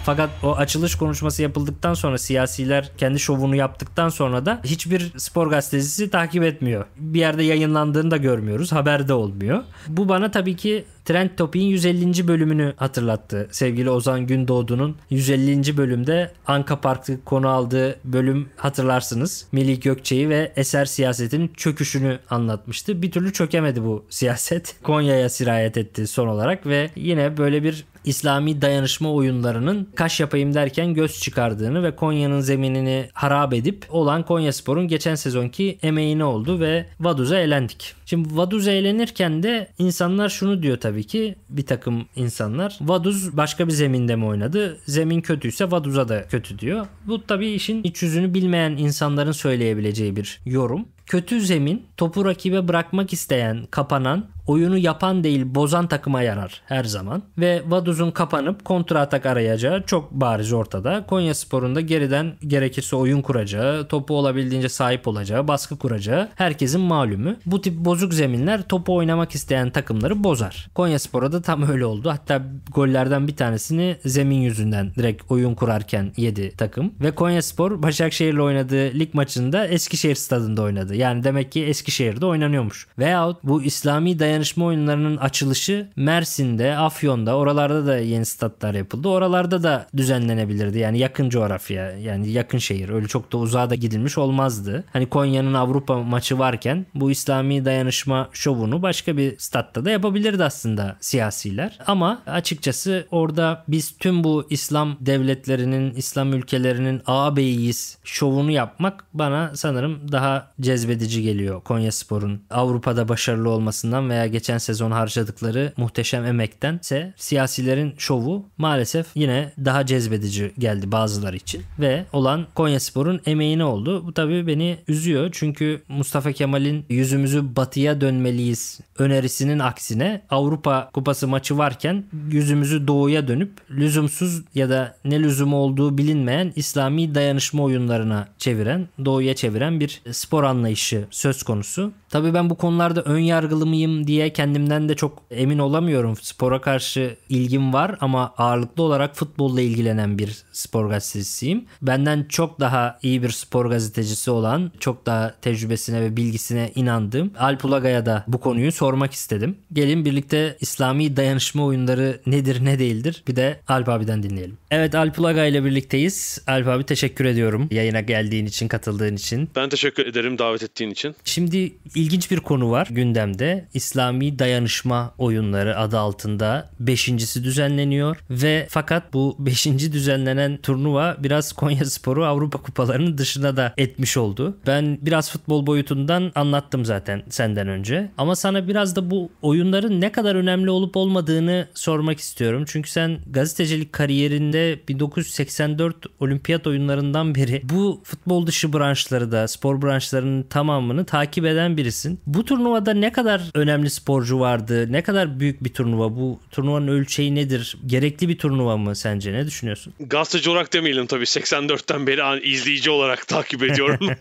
Speaker 3: Fakat o açılış konuşması yapıldıktan sonra siyasiler kendi şovunu yaptıktan sonra da hiçbir spor gazetesi takip etmiyor. Bir yerde yayınlandığını da görmüyoruz. Haberde olmuyor. Bu bana tabii ki Trend Topik'in 150. bölümünü hatırlattı. Sevgili Ozan Gündoğdu'nun 150. bölümde Anka Park'ı konu aldığı bölüm hatırlarsınız. Melih Gökçe'yi ve eser siyasetin çöküşünü anlatmıştı. Bir türlü çökemedi bu siyaset. [LAUGHS] Konya'ya sirayet etti son olarak ve yine böyle bir İslami dayanışma oyunlarının kaş yapayım derken göz çıkardığını ve Konya'nın zeminini harap edip olan Konya Spor'un geçen sezonki emeğini oldu ve Vaduz'a elendik. Şimdi Vaduza eğlenirken de insanlar şunu diyor tabii ki bir takım insanlar. Vaduz başka bir zeminde mi oynadı? Zemin kötüyse Vaduz'a da kötü diyor. Bu tabii işin iç yüzünü bilmeyen insanların söyleyebileceği bir yorum kötü zemin, topu rakibe bırakmak isteyen, kapanan oyunu yapan değil bozan takıma yarar her zaman. Ve Vaduz'un kapanıp kontra atak arayacağı çok bariz ortada. Konya Spor'un da geriden gerekirse oyun kuracağı, topu olabildiğince sahip olacağı, baskı kuracağı herkesin malumu Bu tip bozuk zeminler topu oynamak isteyen takımları bozar. Konya Spor'a da tam öyle oldu. Hatta gollerden bir tanesini zemin yüzünden direkt oyun kurarken yedi takım. Ve Konya Spor Başakşehir'le oynadığı lig maçında Eskişehir stadında oynadı. Yani demek ki Eskişehir'de oynanıyormuş. Veyahut bu İslami dayan dayanışma oyunlarının açılışı Mersin'de, Afyon'da oralarda da yeni statlar yapıldı. Oralarda da düzenlenebilirdi. Yani yakın coğrafya yani yakın şehir. Öyle çok da uzağa da gidilmiş olmazdı. Hani Konya'nın Avrupa maçı varken bu İslami dayanışma şovunu başka bir statta da yapabilirdi aslında siyasiler. Ama açıkçası orada biz tüm bu İslam devletlerinin, İslam ülkelerinin ağabeyiyiz şovunu yapmak bana sanırım daha cezbedici geliyor Konya Spor'un Avrupa'da başarılı olmasından veya geçen sezon harcadıkları muhteşem emekten ise siyasilerin şovu maalesef yine daha cezbedici geldi bazıları için ve olan Konyaspor'un emeğine oldu. Bu tabii beni üzüyor çünkü Mustafa Kemal'in yüzümüzü batıya dönmeliyiz önerisinin aksine Avrupa Kupası maçı varken yüzümüzü doğuya dönüp lüzumsuz ya da ne lüzumu olduğu bilinmeyen İslami dayanışma oyunlarına çeviren, doğuya çeviren bir spor anlayışı söz konusu. Tabii ben bu konularda ön yargılı mıyım diye diye kendimden de çok emin olamıyorum. Spora karşı ilgim var ama ağırlıklı olarak futbolla ilgilenen bir spor gazetecisiyim. Benden çok daha iyi bir spor gazetecisi olan, çok daha tecrübesine ve bilgisine inandığım Alp Ulagay'a da bu konuyu sormak istedim. Gelin birlikte İslami dayanışma oyunları nedir ne değildir bir de Alp abiden dinleyelim. Evet Alp Ulaga ile birlikteyiz. Alp abi teşekkür ediyorum yayına geldiğin için, katıldığın için.
Speaker 5: Ben teşekkür ederim davet ettiğin için.
Speaker 3: Şimdi ilginç bir konu var gündemde. İslami dayanışma oyunları adı altında beşincisi düzenleniyor ve fakat bu beşinci düzenlenen turnuva biraz Konya Sporu Avrupa Kupalarının dışına da etmiş oldu. Ben biraz futbol boyutundan anlattım zaten senden önce. Ama sana biraz da bu oyunların ne kadar önemli olup olmadığını sormak istiyorum. Çünkü sen gazetecilik kariyerinde özellikle 1984 olimpiyat oyunlarından beri bu futbol dışı branşları da spor branşlarının tamamını takip eden birisin. Bu turnuvada ne kadar önemli sporcu vardı? Ne kadar büyük bir turnuva? Bu turnuvanın ölçeği nedir? Gerekli bir turnuva mı sence? Ne düşünüyorsun?
Speaker 5: Gazeteci olarak demeyelim tabii. 84'ten beri izleyici olarak [LAUGHS] takip ediyorum. [LAUGHS]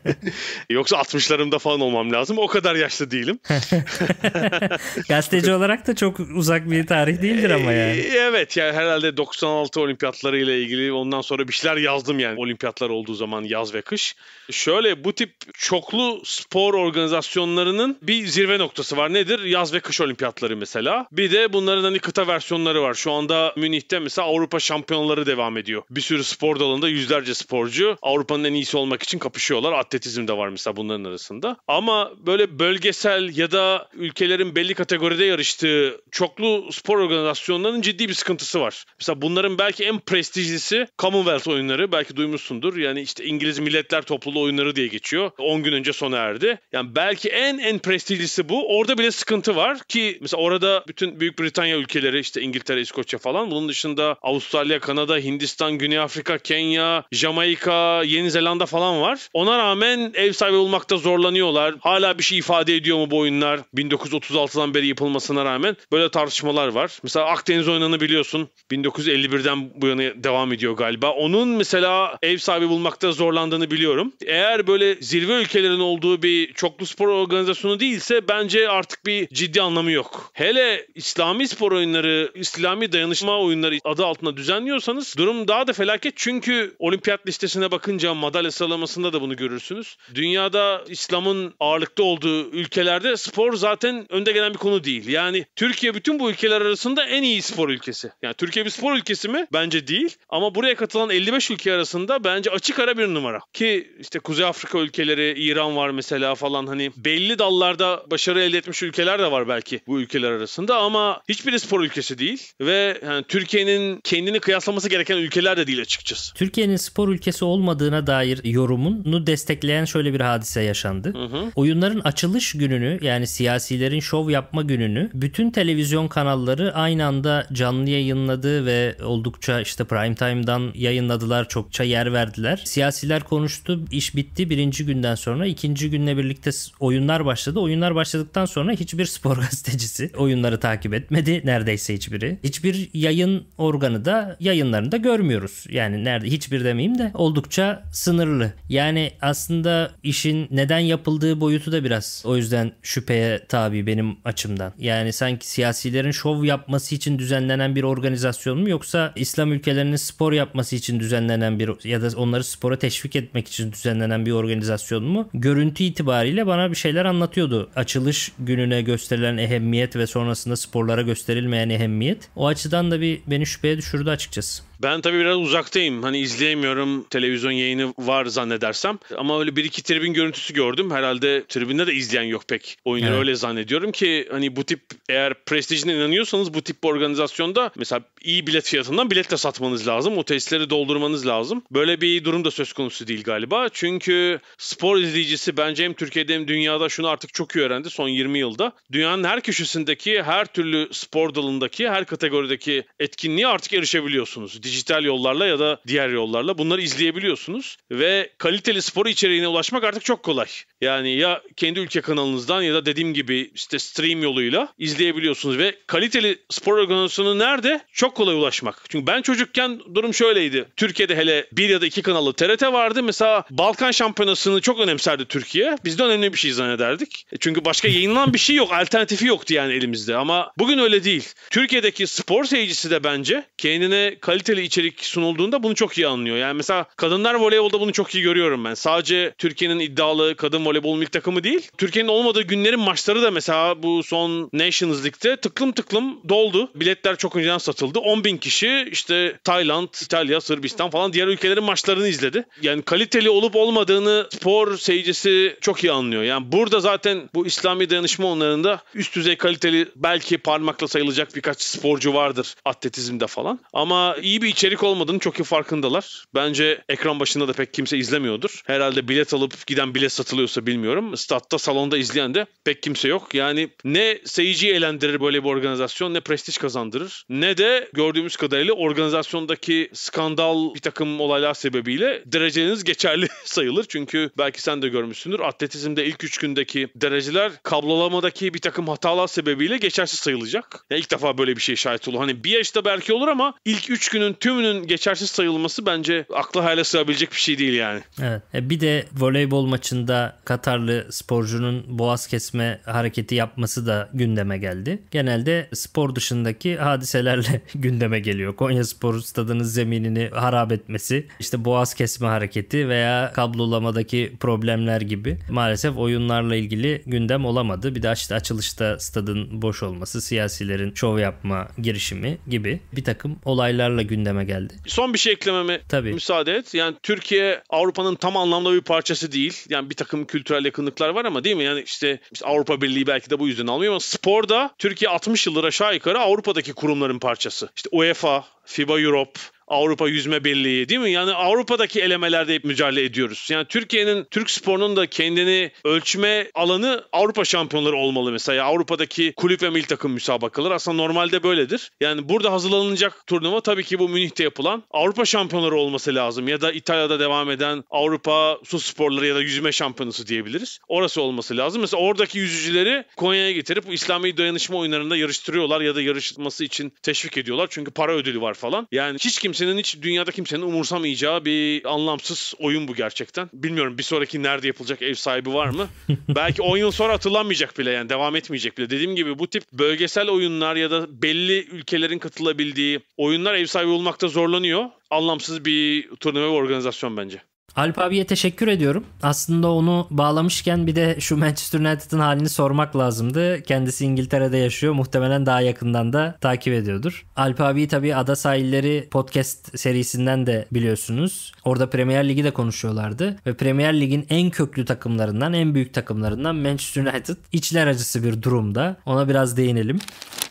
Speaker 5: Yoksa 60'larımda falan olmam lazım. O kadar yaşlı değilim.
Speaker 3: [LAUGHS] Gazeteci olarak da çok uzak bir tarih değildir ama yani. E,
Speaker 5: evet yani herhalde 96 olimpiyatları ile ilgili ondan sonra bir şeyler yazdım yani olimpiyatlar olduğu zaman yaz ve kış. Şöyle bu tip çoklu spor organizasyonlarının bir zirve noktası var. Nedir? Yaz ve kış olimpiyatları mesela. Bir de bunların hani kıta versiyonları var. Şu anda Münih'te mesela Avrupa şampiyonları devam ediyor. Bir sürü spor dalında yüzlerce sporcu Avrupa'nın en iyisi olmak için kapışıyorlar. Atletizm de var mesela bunların arasında. Ama böyle bölgesel ya da ülkelerin belli kategoride yarıştığı çoklu spor organizasyonlarının ciddi bir sıkıntısı var. Mesela bunların belki en pre prestijlisi Commonwealth oyunları belki duymuşsundur. Yani işte İngiliz Milletler Topluluğu oyunları diye geçiyor. 10 gün önce sona erdi. Yani belki en en prestijlisi bu. Orada bile sıkıntı var ki mesela orada bütün Büyük Britanya ülkeleri işte İngiltere, İskoçya falan bunun dışında Avustralya, Kanada, Hindistan, Güney Afrika, Kenya, Jamaika, Yeni Zelanda falan var. Ona rağmen ev sahibi olmakta zorlanıyorlar. Hala bir şey ifade ediyor mu bu oyunlar? 1936'dan beri yapılmasına rağmen böyle tartışmalar var. Mesela Akdeniz oynanı biliyorsun. 1951'den bu yana devam ediyor galiba. Onun mesela ev sahibi bulmakta zorlandığını biliyorum. Eğer böyle zirve ülkelerin olduğu bir çoklu spor organizasyonu değilse bence artık bir ciddi anlamı yok. Hele İslami spor oyunları, İslami dayanışma oyunları adı altında düzenliyorsanız durum daha da felaket. Çünkü olimpiyat listesine bakınca madalya sıralamasında da bunu görürsünüz. Dünyada İslam'ın ağırlıkta olduğu ülkelerde spor zaten önde gelen bir konu değil. Yani Türkiye bütün bu ülkeler arasında en iyi spor ülkesi. Yani Türkiye bir spor ülkesi mi? Bence değil değil. Ama buraya katılan 55 ülke arasında bence açık ara bir numara. Ki işte Kuzey Afrika ülkeleri, İran var mesela falan hani belli dallarda başarı elde etmiş ülkeler de var belki bu ülkeler arasında ama hiçbir spor ülkesi değil ve yani Türkiye'nin kendini kıyaslaması gereken ülkeler de değil açıkçası.
Speaker 3: Türkiye'nin spor ülkesi olmadığına dair yorumunu destekleyen şöyle bir hadise yaşandı. Hı hı. Oyunların açılış gününü yani siyasilerin şov yapma gününü bütün televizyon kanalları aynı anda canlı yayınladı ve oldukça işte prime time'dan yayınladılar. Çokça yer verdiler. Siyasiler konuştu. iş bitti birinci günden sonra. ikinci günle birlikte oyunlar başladı. Oyunlar başladıktan sonra hiçbir spor [LAUGHS] gazetecisi oyunları takip etmedi. Neredeyse hiçbiri. Hiçbir yayın organı da yayınlarında görmüyoruz. Yani nerede hiçbir demeyeyim de oldukça sınırlı. Yani aslında işin neden yapıldığı boyutu da biraz o yüzden şüpheye tabi benim açımdan. Yani sanki siyasilerin şov yapması için düzenlenen bir organizasyon mu yoksa İslam ülke ülkelerinin spor yapması için düzenlenen bir ya da onları spora teşvik etmek için düzenlenen bir organizasyon mu? Görüntü itibariyle bana bir şeyler anlatıyordu. Açılış gününe gösterilen ehemmiyet ve sonrasında sporlara gösterilmeyen ehemmiyet. O açıdan da bir beni şüpheye düşürdü açıkçası.
Speaker 5: Ben tabii biraz uzaktayım. Hani izleyemiyorum. Televizyon yayını var zannedersem. Ama öyle bir iki tribün görüntüsü gördüm. Herhalde tribünde de izleyen yok pek. Oyunu evet. öyle zannediyorum ki hani bu tip eğer prestijine inanıyorsanız bu tip bir organizasyonda mesela iyi bilet fiyatından bilet de satmanız lazım. O testleri doldurmanız lazım. Böyle bir durum da söz konusu değil galiba. Çünkü spor izleyicisi bence hem Türkiye'de hem dünyada şunu artık çok iyi öğrendi son 20 yılda. Dünyanın her köşesindeki her türlü spor dalındaki her kategorideki etkinliğe artık erişebiliyorsunuz dijital yollarla ya da diğer yollarla bunları izleyebiliyorsunuz. Ve kaliteli spor içeriğine ulaşmak artık çok kolay. Yani ya kendi ülke kanalınızdan ya da dediğim gibi işte stream yoluyla izleyebiliyorsunuz. Ve kaliteli spor organizasyonu nerede? Çok kolay ulaşmak. Çünkü ben çocukken durum şöyleydi. Türkiye'de hele bir ya da iki kanalı TRT vardı. Mesela Balkan Şampiyonası'nı çok önemserdi Türkiye. Biz de önemli bir şey zannederdik. E, çünkü başka yayınlanan bir şey yok. Alternatifi yoktu yani elimizde. Ama bugün öyle değil. Türkiye'deki spor seyircisi de bence kendine kaliteli kaliteli içerik sunulduğunda bunu çok iyi anlıyor. Yani mesela kadınlar voleybolda bunu çok iyi görüyorum ben. Sadece Türkiye'nin iddialı kadın voleybol milli takımı değil. Türkiye'nin olmadığı günlerin maçları da mesela bu son Nations League'de tıklım tıklım doldu. Biletler çok önceden satıldı. 10 bin kişi işte Tayland, İtalya, Sırbistan falan diğer ülkelerin maçlarını izledi. Yani kaliteli olup olmadığını spor seyircisi çok iyi anlıyor. Yani burada zaten bu İslami dayanışma onlarında üst düzey kaliteli belki parmakla sayılacak birkaç sporcu vardır atletizmde falan. Ama iyi bir bir içerik olmadığını çok iyi farkındalar. Bence ekran başında da pek kimse izlemiyordur. Herhalde bilet alıp giden bilet satılıyorsa bilmiyorum. Statta salonda izleyen de pek kimse yok. Yani ne seyirciyi eğlendirir böyle bir organizasyon ne prestij kazandırır ne de gördüğümüz kadarıyla organizasyondaki skandal bir takım olaylar sebebiyle dereceleriniz geçerli [LAUGHS] sayılır. Çünkü belki sen de görmüşsündür. Atletizmde ilk 3 gündeki dereceler kablolamadaki bir takım hatalar sebebiyle geçersiz sayılacak. Ya ilk defa böyle bir şey şahit olur. Hani bir yaşta belki olur ama ilk 3 günün tümünün geçersiz sayılması bence akla hayale sığabilecek bir şey değil yani.
Speaker 3: Evet. E, bir de voleybol maçında Katarlı sporcunun boğaz kesme hareketi yapması da gündeme geldi. Genelde spor dışındaki hadiselerle [LAUGHS] gündeme geliyor. Konya Spor stadının zeminini harap etmesi, işte boğaz kesme hareketi veya kablolamadaki problemler gibi. Maalesef oyunlarla ilgili gündem olamadı. Bir de işte açılışta stadın boş olması, siyasilerin şov yapma girişimi gibi bir takım olaylarla gündem gündeme geldi.
Speaker 5: Son bir şey eklememe Tabii. müsaade et. Yani Türkiye Avrupa'nın tam anlamda bir parçası değil. Yani bir takım kültürel yakınlıklar var ama değil mi? Yani işte, işte Avrupa Birliği belki de bu yüzden almıyor ama sporda Türkiye 60 yıldır aşağı yukarı Avrupa'daki kurumların parçası. İşte UEFA, FIBA Europe, Avrupa Yüzme Birliği değil mi? Yani Avrupa'daki elemelerde hep mücadele ediyoruz. Yani Türkiye'nin, Türk sporunun da kendini ölçme alanı Avrupa şampiyonları olmalı mesela. Yani Avrupa'daki kulüp ve milli takım müsabakaları aslında normalde böyledir. Yani burada hazırlanılacak turnuva tabii ki bu Münih'te yapılan Avrupa şampiyonları olması lazım. Ya da İtalya'da devam eden Avrupa su sporları ya da yüzme şampiyonası diyebiliriz. Orası olması lazım. Mesela oradaki yüzücüleri Konya'ya getirip İslami dayanışma oyunlarında yarıştırıyorlar ya da yarışması için teşvik ediyorlar. Çünkü para ödülü var falan. Yani hiç kimse kimsenin hiç dünyada kimsenin umursamayacağı bir anlamsız oyun bu gerçekten. Bilmiyorum bir sonraki nerede yapılacak ev sahibi var mı? [LAUGHS] Belki 10 yıl sonra hatırlanmayacak bile yani devam etmeyecek bile. Dediğim gibi bu tip bölgesel oyunlar ya da belli ülkelerin katılabildiği oyunlar ev sahibi olmakta zorlanıyor. Anlamsız bir turnuva ve organizasyon bence.
Speaker 3: Alp abiye teşekkür ediyorum. Aslında onu bağlamışken bir de şu Manchester United'ın halini sormak lazımdı. Kendisi İngiltere'de yaşıyor. Muhtemelen daha yakından da takip ediyordur. Alp abiyi tabii Ada Sahilleri podcast serisinden de biliyorsunuz. Orada Premier Ligi de konuşuyorlardı. Ve Premier Lig'in en köklü takımlarından, en büyük takımlarından Manchester United içler acısı bir durumda. Ona biraz değinelim.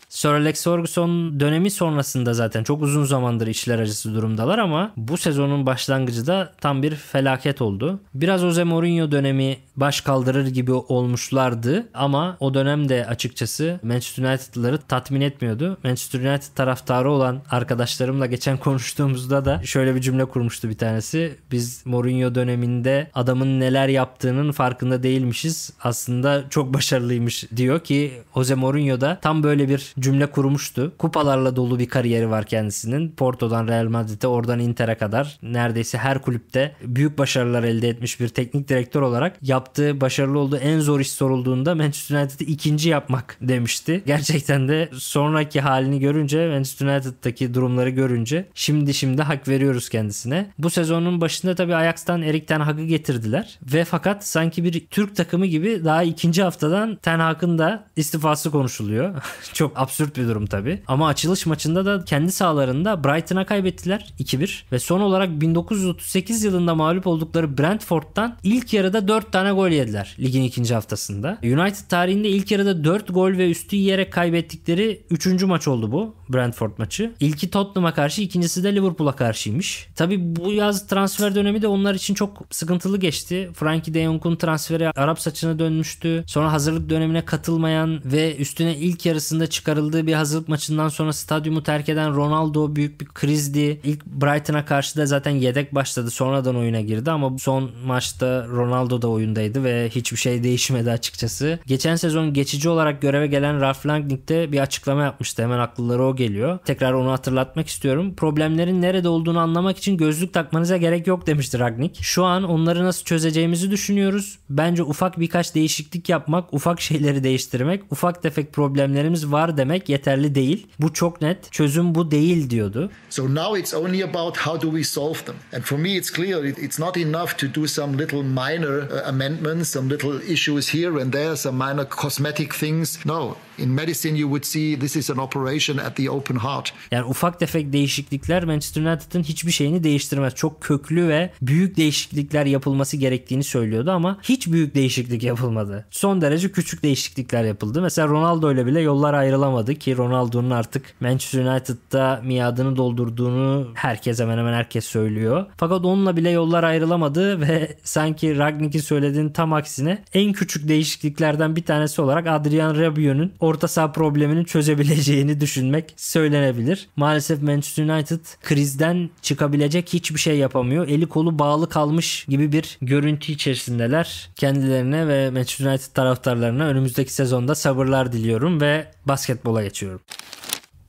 Speaker 3: Sir Alex Ferguson dönemi sonrasında zaten çok uzun zamandır işler acısı durumdalar ama bu sezonun başlangıcı da tam bir felaket oldu. Biraz Jose Mourinho dönemi baş kaldırır gibi olmuşlardı ama o dönem de açıkçası Manchester United'ları tatmin etmiyordu. Manchester United taraftarı olan arkadaşlarımla geçen [LAUGHS] konuştuğumuzda da şöyle bir cümle kurmuştu bir tanesi. Biz Mourinho döneminde adamın neler yaptığının farkında değilmişiz. Aslında çok başarılıymış diyor ki Jose Mourinho da tam böyle bir cümle kurmuştu. Kupalarla dolu bir kariyeri var kendisinin. Porto'dan Real Madrid'e oradan Inter'e kadar neredeyse her kulüpte büyük başarılar elde etmiş bir teknik direktör olarak yaptığı başarılı olduğu en zor iş sorulduğunda Manchester United'ı ikinci yapmak demişti. Gerçekten de sonraki halini görünce Manchester United'daki durumları görünce şimdi şimdi hak veriyoruz kendisine. Bu sezonun başında tabii Ajax'tan Erik Ten Hag'ı getirdiler ve fakat sanki bir Türk takımı gibi daha ikinci haftadan Ten Hag'ın da istifası konuşuluyor. [LAUGHS] Çok absürt bir durum tabii. Ama açılış maçında da kendi sahalarında Brighton'a kaybettiler 2-1 ve son olarak 1938 yılında mağlup oldukları Brentford'dan ilk yarıda 4 tane gol yediler ligin ikinci haftasında. United tarihinde ilk yarıda 4 gol ve üstü yiyerek kaybettikleri 3. maç oldu bu. Brentford maçı. İlki Tottenham'a karşı ikincisi de Liverpool'a karşıymış. Tabi bu yaz transfer dönemi de onlar için çok sıkıntılı geçti. Frankie de Jong'un transferi Arap saçına dönmüştü. Sonra hazırlık dönemine katılmayan ve üstüne ilk yarısında çıkarıldığı bir hazırlık maçından sonra stadyumu terk eden Ronaldo büyük bir krizdi. İlk Brighton'a karşı da zaten yedek başladı. Sonradan oyuna girdi ama son maçta Ronaldo da oyundaydı ve hiçbir şey değişmedi açıkçası. Geçen sezon geçici olarak göreve gelen Ralf Ralf Rangnick de bir açıklama yapmıştı. Hemen aklıları o geliyor. Tekrar onu hatırlatmak istiyorum. Problemlerin nerede olduğunu anlamak için gözlük takmanıza gerek yok demişti Ragnik. Şu an onları nasıl çözeceğimizi düşünüyoruz. Bence ufak birkaç değişiklik yapmak, ufak şeyleri değiştirmek, ufak tefek problemlerimiz var demek yeterli değil. Bu çok net. Çözüm bu değil diyordu. So now it's only about how do we solve them. And for me it's clear it's not enough to do some little minor uh,
Speaker 4: amendments,
Speaker 3: some little issues here and there, some minor cosmetic things. No, In medicine you would see this is an operation at the open heart. Yani ufak tefek değişiklikler Manchester United'ın hiçbir şeyini değiştirmez. Çok köklü ve büyük değişiklikler yapılması gerektiğini söylüyordu ama hiç büyük değişiklik yapılmadı. Son derece küçük değişiklikler yapıldı. Mesela Ronaldo ile bile yollar ayrılamadı ki Ronaldo'nun artık Manchester United'da miadını doldurduğunu herkes hemen hemen herkes söylüyor. Fakat onunla bile yollar ayrılamadı ve sanki Ragnik'in söylediğinin tam aksine en küçük değişikliklerden bir tanesi olarak Adrian Rabiot'un o orta saha problemini çözebileceğini düşünmek söylenebilir. Maalesef Manchester United krizden çıkabilecek hiçbir şey yapamıyor. Eli kolu bağlı kalmış gibi bir görüntü içerisindeler. Kendilerine ve Manchester United taraftarlarına önümüzdeki sezonda sabırlar diliyorum ve basketbola geçiyorum.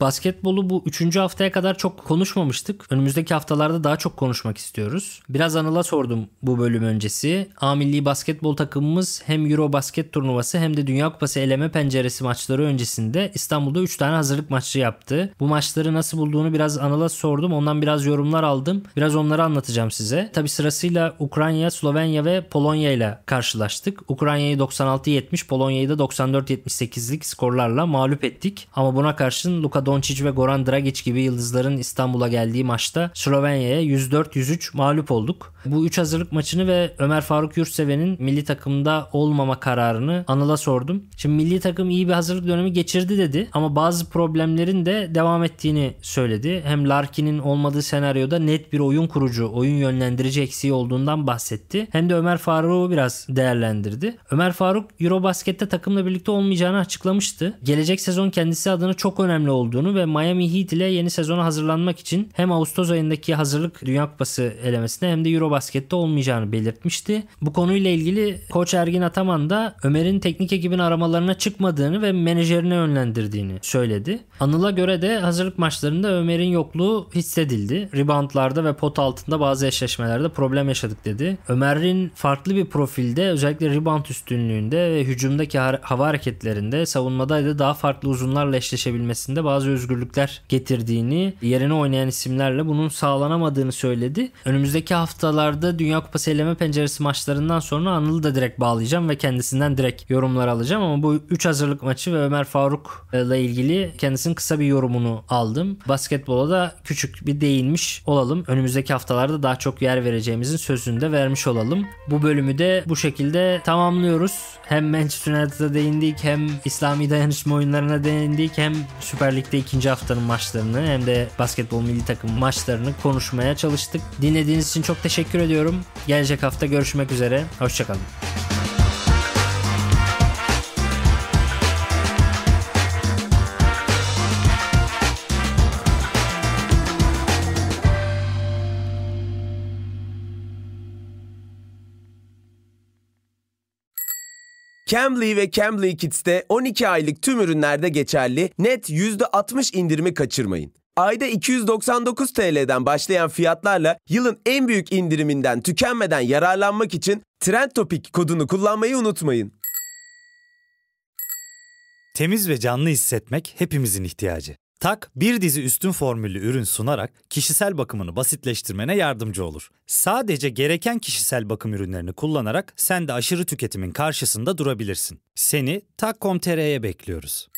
Speaker 3: Basketbolu bu üçüncü haftaya kadar çok konuşmamıştık. Önümüzdeki haftalarda daha çok konuşmak istiyoruz. Biraz Anıl'a sordum bu bölüm öncesi. A milli basketbol takımımız hem Euro basket turnuvası hem de Dünya Kupası eleme penceresi maçları öncesinde İstanbul'da 3 tane hazırlık maçı yaptı. Bu maçları nasıl bulduğunu biraz Anıl'a sordum. Ondan biraz yorumlar aldım. Biraz onları anlatacağım size. Tabi sırasıyla Ukrayna, Slovenya ve Polonya ile karşılaştık. Ukrayna'yı 96-70, Polonya'yı da 94-78'lik skorlarla mağlup ettik. Ama buna karşın Luka Doncic ve Goran Dragic gibi yıldızların İstanbul'a geldiği maçta Slovenya'ya 104-103 mağlup olduk. Bu 3 hazırlık maçını ve Ömer Faruk Yurtseven'in milli takımda olmama kararını Anıl'a sordum. Şimdi milli takım iyi bir hazırlık dönemi geçirdi dedi ama bazı problemlerin de devam ettiğini söyledi. Hem Larkin'in olmadığı senaryoda net bir oyun kurucu, oyun yönlendirici eksiği olduğundan bahsetti. Hem de Ömer Faruk'u biraz değerlendirdi. Ömer Faruk Eurobasket'te takımla birlikte olmayacağını açıklamıştı. Gelecek sezon kendisi adına çok önemli olduğu olduğunu ve Miami Heat ile yeni sezona hazırlanmak için hem Ağustos ayındaki hazırlık Dünya Kupası elemesine hem de Eurobasket'te olmayacağını belirtmişti. Bu konuyla ilgili koç Ergin Ataman da Ömer'in teknik ekibin aramalarına çıkmadığını ve menajerine yönlendirdiğini söyledi. Anıl'a göre de hazırlık maçlarında Ömer'in yokluğu hissedildi. Reboundlarda ve pot altında bazı eşleşmelerde problem yaşadık dedi. Ömer'in farklı bir profilde özellikle rebound üstünlüğünde ve hücumdaki hava hareketlerinde savunmada savunmadaydı daha farklı uzunlarla eşleşebilmesinde bazı özgürlükler getirdiğini, yerine oynayan isimlerle bunun sağlanamadığını söyledi. Önümüzdeki haftalarda Dünya Kupası eleme penceresi maçlarından sonra Anıl'ı da direkt bağlayacağım ve kendisinden direkt yorumlar alacağım ama bu 3 hazırlık maçı ve Ömer Faruk'la e, ilgili kendisinin kısa bir yorumunu aldım. Basketbola da küçük bir değinmiş olalım. Önümüzdeki haftalarda daha çok yer vereceğimizin sözünü de vermiş olalım. Bu bölümü de bu şekilde tamamlıyoruz. Hem Manchester United'a değindik hem İslami dayanışma oyunlarına değindik hem Süper Lig birlikte ikinci haftanın maçlarını hem de basketbol milli takım maçlarını konuşmaya çalıştık. Dinlediğiniz için çok teşekkür ediyorum. Gelecek hafta görüşmek üzere. Hoşçakalın.
Speaker 1: Cambly ve Cambly Kids'te 12 aylık tüm ürünlerde geçerli net %60 indirimi kaçırmayın. Ayda 299 TL'den başlayan fiyatlarla yılın en büyük indiriminden tükenmeden yararlanmak için Trend Topic kodunu
Speaker 2: kullanmayı unutmayın. Temiz ve canlı hissetmek hepimizin ihtiyacı. Tak bir dizi üstün formüllü ürün sunarak kişisel bakımını basitleştirmene yardımcı olur. Sadece gereken kişisel bakım ürünlerini kullanarak sen de aşırı tüketimin karşısında durabilirsin. Seni tak.com.tr'ye bekliyoruz.